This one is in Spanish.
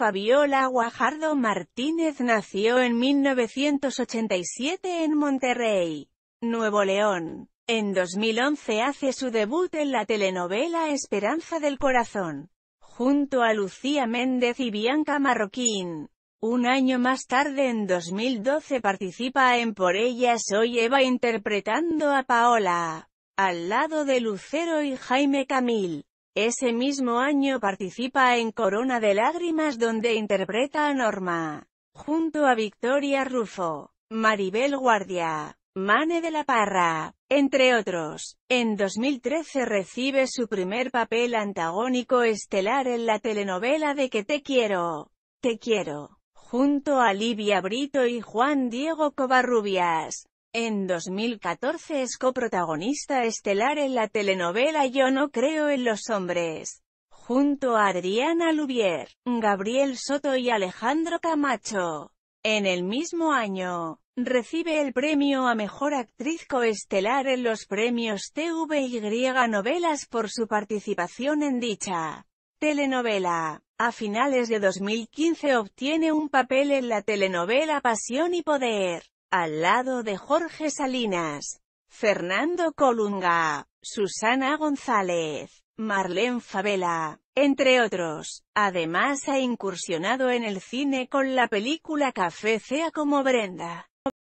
Fabiola Guajardo Martínez nació en 1987 en Monterrey, Nuevo León. En 2011 hace su debut en la telenovela Esperanza del Corazón, junto a Lucía Méndez y Bianca Marroquín. Un año más tarde en 2012 participa en Por ella soy Eva interpretando a Paola, al lado de Lucero y Jaime Camil. Ese mismo año participa en Corona de Lágrimas donde interpreta a Norma, junto a Victoria Rufo, Maribel Guardia, Mane de la Parra, entre otros. En 2013 recibe su primer papel antagónico estelar en la telenovela de Que te quiero, te quiero, junto a Livia Brito y Juan Diego Covarrubias. En 2014 es coprotagonista estelar en la telenovela Yo no creo en los hombres, junto a Adriana Lubier, Gabriel Soto y Alejandro Camacho. En el mismo año, recibe el premio a Mejor Actriz Coestelar en los premios TVY Novelas por su participación en dicha telenovela. A finales de 2015 obtiene un papel en la telenovela Pasión y Poder al lado de Jorge Salinas, Fernando Colunga, Susana González, Marlene Favela, entre otros. Además ha incursionado en el cine con la película Café Cea como Brenda.